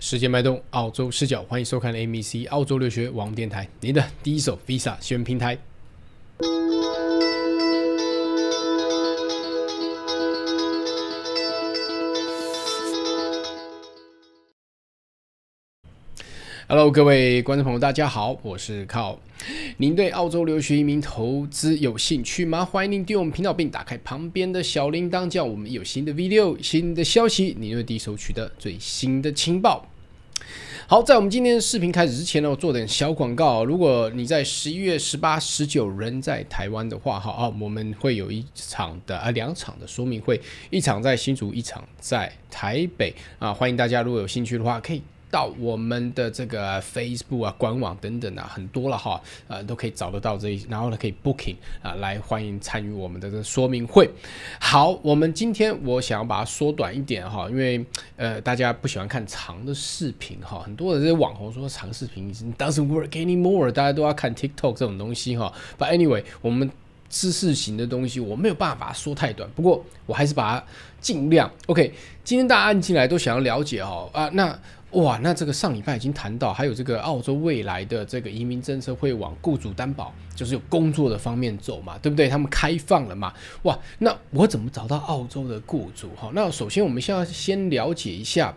世界脉动，澳洲视角，欢迎收看 m b c 澳洲留学网电台，您的第一手 Visa 选平台。Hello，各位观众朋友，大家好，我是靠。您对澳洲留学移民投资有兴趣吗？欢迎您订阅我们频道，并打开旁边的小铃铛，叫我们有新的 video、新的消息，您会第一手取得最新的情报。好，在我们今天的视频开始之前呢，我做点小广告。如果你在十一月十八、十九人在台湾的话，哈啊，我们会有一场的啊两场的说明会，一场在新竹，一场在台北啊，欢迎大家，如果有兴趣的话，可以。到我们的这个 Facebook 啊、官网等等啊，很多了哈，呃，都可以找得到这一，然后呢，可以 Booking 啊，来欢迎参与我们的这个说明会。好，我们今天我想要把它缩短一点哈，因为呃，大家不喜欢看长的视频哈，很多的这些网红说长视频 doesn't work anymore，大家都要看 TikTok 这种东西哈。But anyway，我们知识型的东西我没有办法说太短，不过我还是把它尽量 OK。今天大家按进来都想要了解哈啊，那。哇，那这个上礼拜已经谈到，还有这个澳洲未来的这个移民政策会往雇主担保，就是有工作的方面走嘛，对不对？他们开放了嘛？哇，那我怎么找到澳洲的雇主？哈，那首先我们先要先了解一下。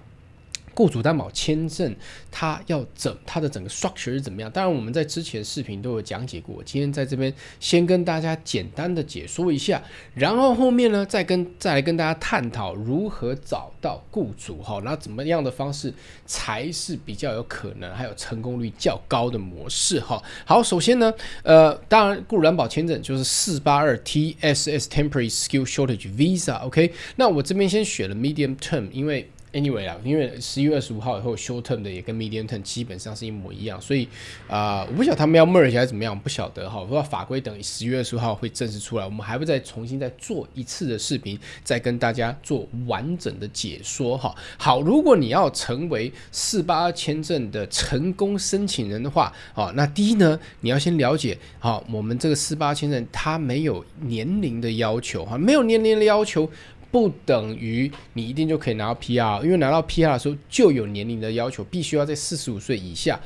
雇主担保签证，它要整它的整个 structure 是怎么样？当然，我们在之前视频都有讲解过。今天在这边先跟大家简单的解说一下，然后后面呢，再跟再来跟大家探讨如何找到雇主哈，那怎么样的方式才是比较有可能，还有成功率较高的模式哈。好，首先呢，呃，当然雇主担保签证就是四八二 TSS Temporary Skill Shortage Visa，OK，那我这边先选了 Medium Term，因为 Anyway 啦，因为十一月二十五号以后 s h o t e r m 的也跟 medium term 基本上是一模一样，所以啊，我不晓得他们要 merge 还是怎么样，不晓得哈。知道法规等，十月二十五号会正式出来，我们还会再重新再做一次的视频，再跟大家做完整的解说哈。好，如果你要成为四八签证的成功申请人的话，啊，那第一呢，你要先了解，好，我们这个四八签证它没有年龄的要求哈，没有年龄的要求。不等于你一定就可以拿到 PR，因为拿到 PR 的时候就有年龄的要求，必须要在四十五岁以下，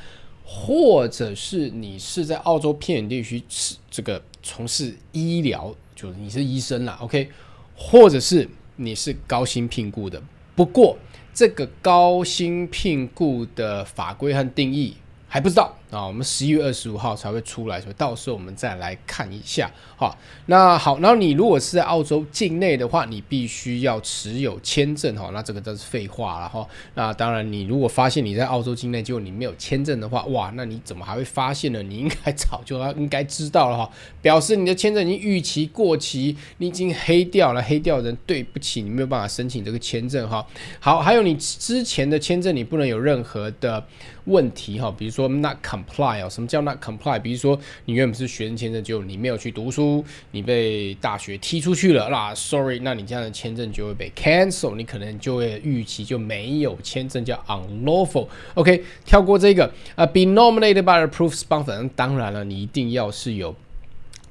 或者是你是在澳洲偏远地区，是这个从事医疗，就是你是医生啦 o k 或者是你是高薪聘雇的。不过这个高薪聘雇的法规和定义还不知道。啊，我们十一月二十五号才会出来，所以到时候我们再来看一下哈。那好，然后你如果是在澳洲境内的话，你必须要持有签证哈。那这个都是废话了哈。那当然，你如果发现你在澳洲境内就你没有签证的话，哇，那你怎么还会发现呢？你应该 早就要应该知道了哈，表示你的签证已经逾期过期，你已经黑掉了，黑掉人，对不起，你没有办法申请这个签证哈。好，还有你之前的签证，你不能有任何的问题哈，比如说那卡。Comply 哦，什么叫那 Comply？比如说你原本是学生签证，就你没有去读书，你被大学踢出去了啦。Sorry，那你这样的签证就会被 cancel，你可能就会预期，就没有签证叫 unlawful。OK，跳过这个啊，be nominated by the proof sponsor。当然了，你一定要是有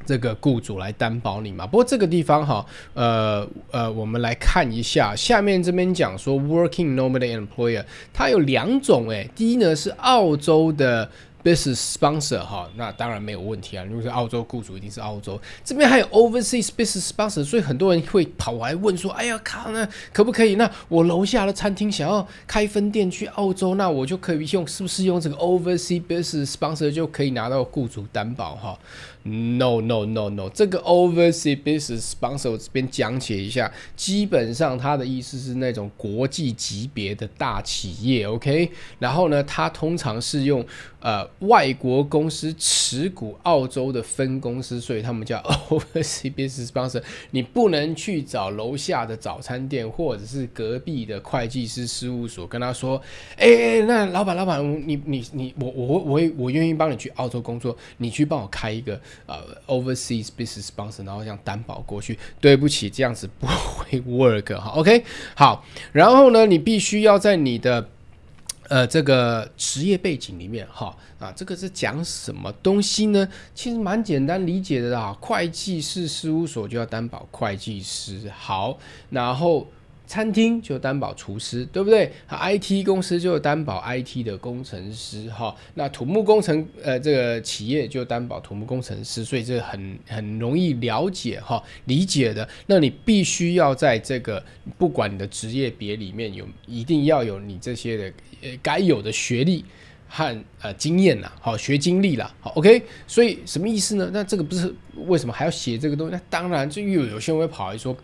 这个雇主来担保你嘛。不过这个地方哈，呃呃，我们来看一下，下面这边讲说 working nominated employer，它有两种诶。第一呢是澳洲的。Business sponsor 哈，那当然没有问题啊。如果是澳洲雇主，一定是澳洲这边还有 Overseas business sponsor，所以很多人会跑来问说：“哎呀，看那可不可以？那我楼下的餐厅想要开分店去澳洲，那我就可以用是不是用这个 Overseas business sponsor 就可以拿到雇主担保？”哈，No，No，No，No，这个 Overseas business sponsor 这边讲解一下，基本上它的意思是那种国际级别的大企业，OK？然后呢，它通常是用呃。外国公司持股澳洲的分公司，所以他们叫 overseas business sponsor。你不能去找楼下的早餐店或者是隔壁的会计师事务所，跟他说：“哎哎，那老板老板，你你你，我我我我我愿意帮你去澳洲工作，你去帮我开一个呃 overseas business sponsor，然后这样担保过去。对不起，这样子不会 work 哈 OK 好。然后呢，你必须要在你的呃，这个职业背景里面哈啊，这个是讲什么东西呢？其实蛮简单理解的啊，会计师事务所就要担保会计师，好，然后。餐厅就担保厨师，对不对？IT 公司就担保 IT 的工程师，哈。那土木工程，呃，这个企业就担保土木工程师，所以这个很很容易了解，哈，理解的。那你必须要在这个不管你的职业别里面有，一定要有你这些的，呃，该有的学历和呃经验呐，好学经历啦，好 OK。所以什么意思呢？那这个不是为什么还要写这个东西？那当然就又有些人会跑来说。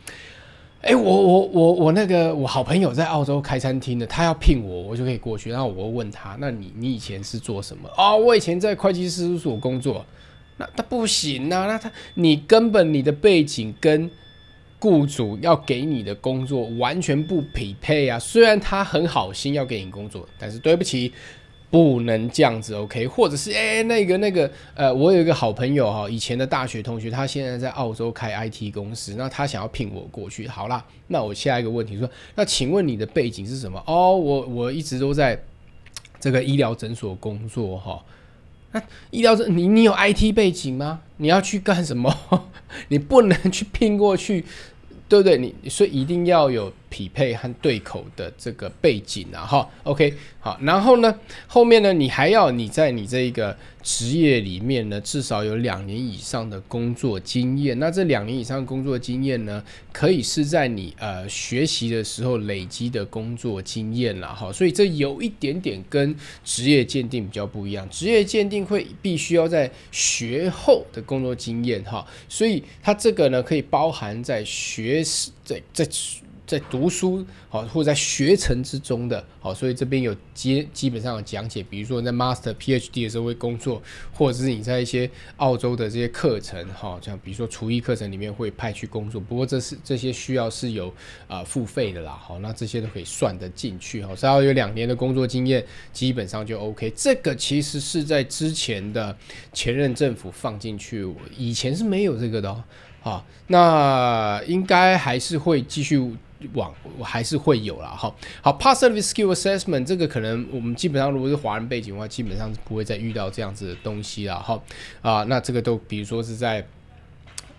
哎，我我我我那个我好朋友在澳洲开餐厅的，他要聘我，我就可以过去。然后我问他，那你你以前是做什么哦，我以前在会计师事务所工作，那他不行呐，那他你根本你的背景跟雇主要给你的工作完全不匹配啊。虽然他很好心要给你工作，但是对不起。不能这样子，OK？或者是哎，那个那个，呃，我有一个好朋友哈，以前的大学同学，他现在在澳洲开 IT 公司，那他想要聘我过去。好啦，那我下一个问题说，那请问你的背景是什么？哦，我我一直都在这个医疗诊所工作哈，那医疗诊你你有 IT 背景吗？你要去干什么？你不能去聘过去，对不对？你所以一定要有。匹配和对口的这个背景啊，哈，OK，好，然后呢，后面呢，你还要你在你这个职业里面呢，至少有两年以上的工作经验。那这两年以上工作经验呢，可以是在你呃学习的时候累积的工作经验了，哈。所以这有一点点跟职业鉴定比较不一样，职业鉴定会必须要在学后的工作经验，哈。所以它这个呢，可以包含在学在在。在读书好，或者在学程之中的好，所以这边有基基本上有讲解，比如说你在 Master、PhD 的时候会工作，或者是你在一些澳洲的这些课程哈，像比如说厨艺课程里面会派去工作，不过这是这些需要是有啊付费的啦，好，那这些都可以算得进去哈，只要有两年的工作经验，基本上就 OK。这个其实是在之前的前任政府放进去，以前是没有这个的，好，那应该还是会继续。往我还是会有了，好好，passive skill assessment 这个可能我们基本上如果是华人背景的话，基本上是不会再遇到这样子的东西了，哈啊，那这个都比如说是在，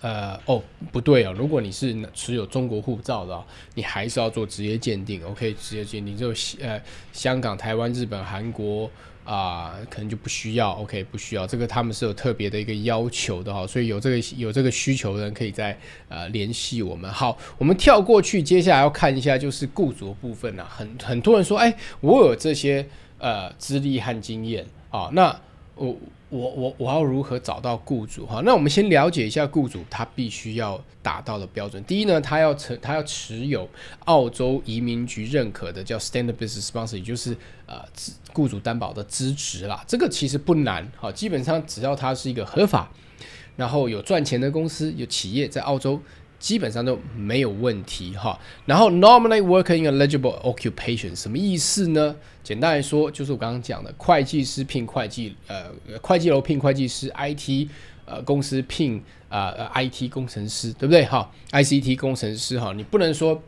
呃，哦不对哦，如果你是持有中国护照的，你还是要做职业鉴定，OK，职业鉴定就呃香港、台湾、日本、韩国。啊，可能就不需要，OK，不需要，这个他们是有特别的一个要求的哈，所以有这个有这个需求的人可以再呃联系我们。好，我们跳过去，接下来要看一下就是雇主部分呐，很很多人说，哎，我有这些呃资历和经验啊，那我。我我我要如何找到雇主哈？那我们先了解一下雇主他必须要达到的标准。第一呢，他要持他要持有澳洲移民局认可的叫 standard business sponsor，也就是呃雇主担保的支持啦。这个其实不难哈，基本上只要他是一个合法，然后有赚钱的公司有企业在澳洲。基本上都没有问题哈。然后 normally working eligible occupation 什么意思呢？简单来说，就是我刚刚讲的会计师聘会计，呃，会计楼聘会计师，IT，呃，公司聘啊，IT 工程师，对不对？哈，ICT 工程师哈，你不能说。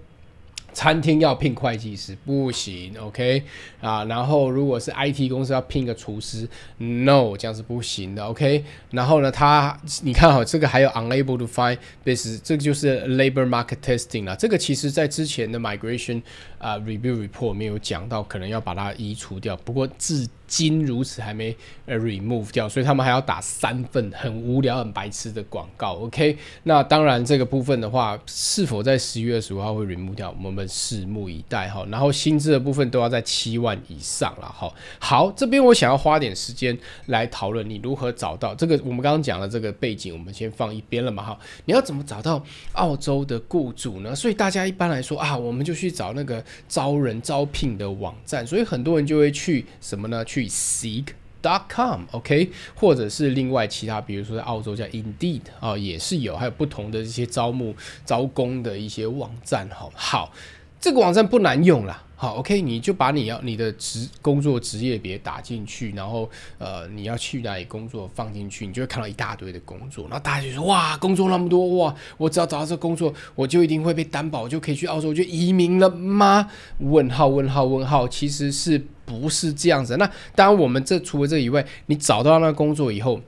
餐厅要聘会计师不行，OK 啊，然后如果是 IT 公司要聘个厨师，No，这样是不行的，OK。然后呢，他你看哈，这个还有 unable to find，business，这个就是 labor market testing 啦。这个其实在之前的 migration 啊 review report 没有讲到，可能要把它移除掉。不过自金如此还没呃 remove 掉，所以他们还要打三份很无聊、很白痴的广告。OK，那当然这个部分的话，是否在十一月二十五号会 remove 掉，我们拭目以待哈。然后薪资的部分都要在七万以上了。哈。好，这边我想要花点时间来讨论你如何找到这个。我们刚刚讲了这个背景，我们先放一边了嘛哈。你要怎么找到澳洲的雇主呢？所以大家一般来说啊，我们就去找那个招人招聘的网站，所以很多人就会去什么呢？去 seek.com，OK，或者是另外其他，比如说在澳洲叫 Indeed 啊，也是有，还有不同的这些招募招工的一些网站，好好，这个网站不难用了。好，OK，你就把你要你的职工作职业别打进去，然后呃，你要去哪里工作放进去，你就会看到一大堆的工作。那大家就说哇，工作那么多哇，我只要找到这工作，我就一定会被担保，就可以去澳洲，就移民了吗？问号问号问号，其实是不是这样子？那当然，我们这除了这以外，你找到那个工作以后，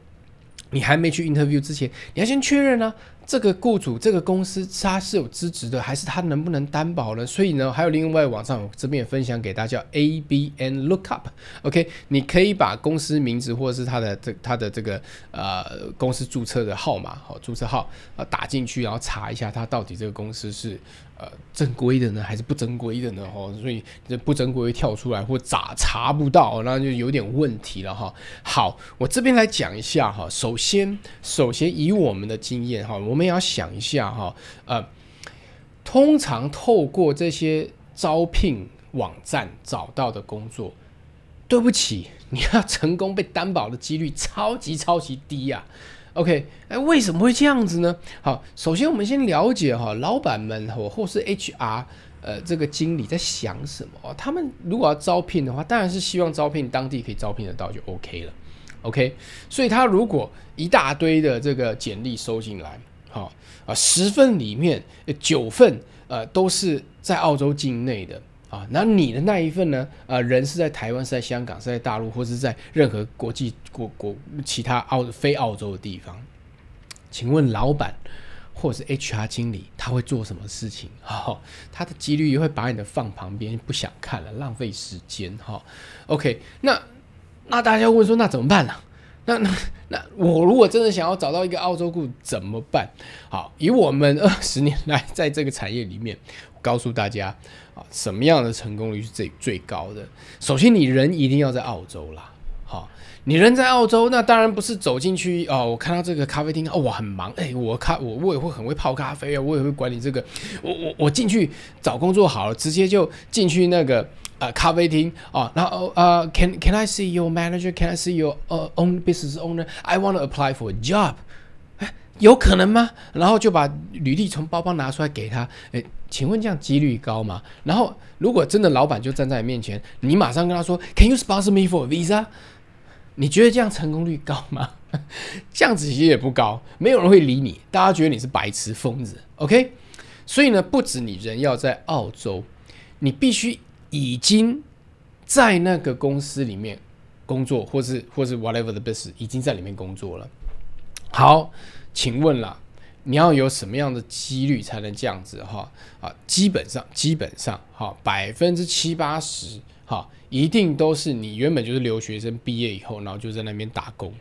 你还没去 interview 之前，你要先确认啊。这个雇主、这个公司，他是有资质的，还是他能不能担保呢？所以呢，还有另外网上这边也分享给大家，A B N Look Up，OK，你可以把公司名字或者是它的这它的这个呃公司注册的号码、好注册号啊打进去，然后查一下它到底这个公司是。呃，正规的呢，还是不正规的呢？哦，所以这不正规跳出来，或咋查不到，那就有点问题了哈。好，我这边来讲一下哈。首先，首先以我们的经验哈，我们也要想一下哈，呃，通常透过这些招聘网站找到的工作，对不起，你要成功被担保的几率超级超级低呀。OK，哎，为什么会这样子呢？好，首先我们先了解哈，老板们或或是 HR，呃，这个经理在想什么？他们如果要招聘的话，当然是希望招聘当地可以招聘得到就 OK 了。OK，所以他如果一大堆的这个简历收进来，好啊，十份里面九份呃都是在澳洲境内的。啊，那你的那一份呢？呃，人是在台湾、是在香港、是在大陆，或是在任何国际国国其他澳非澳洲的地方？请问老板或者是 HR 经理，他会做什么事情？哈，他的几率也会把你的放旁边，不想看了，浪费时间。哈，OK，那那大家问说，那怎么办呢？那那那我如果真的想要找到一个澳洲雇怎么办？好，以我们二十年来在这个产业里面，告诉大家啊，什么样的成功率是最最高的？首先，你人一定要在澳洲啦。好，你人在澳洲，那当然不是走进去哦。我看到这个咖啡厅哦，我很忙哎，我咖我我也会很会泡咖啡啊，我也会管理这个。我我我进去找工作好了，直接就进去那个。呃，咖啡厅啊，然后呃，can can I see your manager? Can I see your own business owner? I want to apply for a job。有可能吗？然后就把履历从包包拿出来给他。哎，请问这样几率高吗？然后如果真的老板就站在你面前，你马上跟他说，Can you sponsor me for a visa？你觉得这样成功率高吗？这样子其实也不高，没有人会理你，大家觉得你是白痴疯子。OK，所以呢，不止你人要在澳洲，你必须。已经在那个公司里面工作，或是或是 whatever the best，已经在里面工作了。好，请问了，你要有什么样的几率才能这样子？哈啊，基本上基本上哈，百分之七八十哈，一定都是你原本就是留学生毕业以后，然后就在那边打工。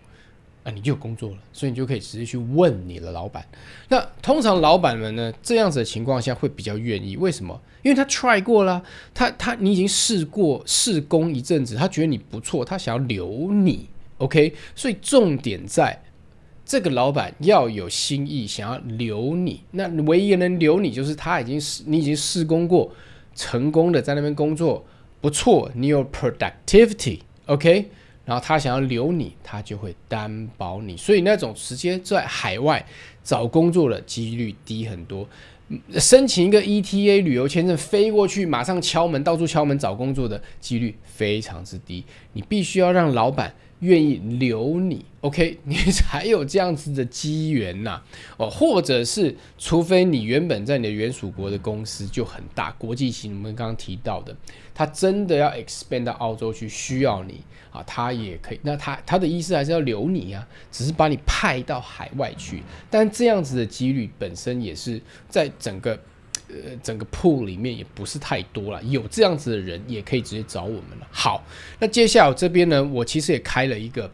啊，你就有工作了，所以你就可以直接去问你的老板。那通常老板们呢，这样子的情况下会比较愿意，为什么？因为他 try 过了，他他你已经试过试工一阵子，他觉得你不错，他想要留你。OK，所以重点在这个老板要有心意，想要留你。那唯一能留你，就是他已经试你已经试工过，成功的在那边工作不错，你有 productivity。OK。然后他想要留你，他就会担保你，所以那种直接在海外找工作的几率低很多。申请一个 ETA 旅游签证飞过去，马上敲门到处敲门找工作的几率非常之低。你必须要让老板。愿意留你，OK，你才有这样子的机缘呐，哦，或者是除非你原本在你的原属国的公司就很大，国际型，我们刚刚提到的，他真的要 expand 到澳洲去，需要你啊，他也可以，那他他的意思还是要留你啊，只是把你派到海外去，但这样子的几率本身也是在整个。呃，整个铺里面也不是太多了，有这样子的人也可以直接找我们了。好，那接下来这边呢，我其实也开了一个。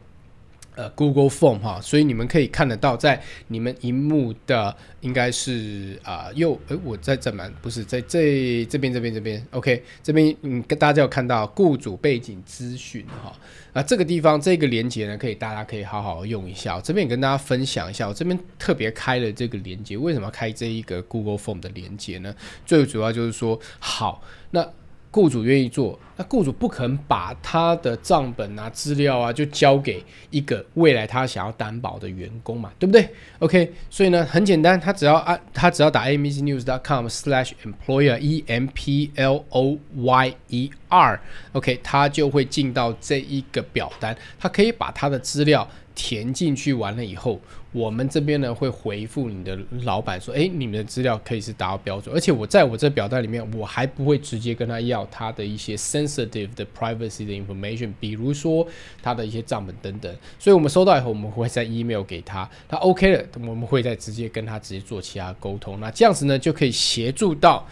呃，Google Form 哈，所以你们可以看得到，在你们荧幕的应该是啊，右，诶，我在这边，不是在这这边这边这边，OK，这边嗯，大家有看到雇主背景资讯哈，啊，这个地方这个连接呢，可以大家可以好好用一下，这边也跟大家分享一下，我这边特别开了这个连接，为什么要开这一个 Google Form 的连接呢？最主要就是说，好，那。雇主愿意做，那雇主不肯把他的账本啊、资料啊就交给一个未来他想要担保的员工嘛，对不对？OK，所以呢，很简单，他只要按他只要打 a m c n n e w s c o m s s l a h e m p l o y e r e M P L O Y E R，OK，他就会进到这一个表单，他可以把他的资料填进去，完了以后。我们这边呢会回复你的老板说，哎，你们的资料可以是达到标准，而且我在我这表单里面我还不会直接跟他要他的一些 sensitive 的 privacy 的 information，比如说他的一些账本等等。所以我们收到以后，我们会在 email 给他，他 OK 了，我们会再直接跟他直接做其他沟通。那这样子呢就可以协助到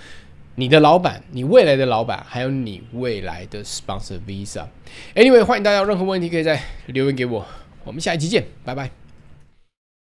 你的老板，你未来的老板，还有你未来的 sponsor visa。anyway，欢迎大家有任何问题可以再留言给我，我们下一期见，拜拜。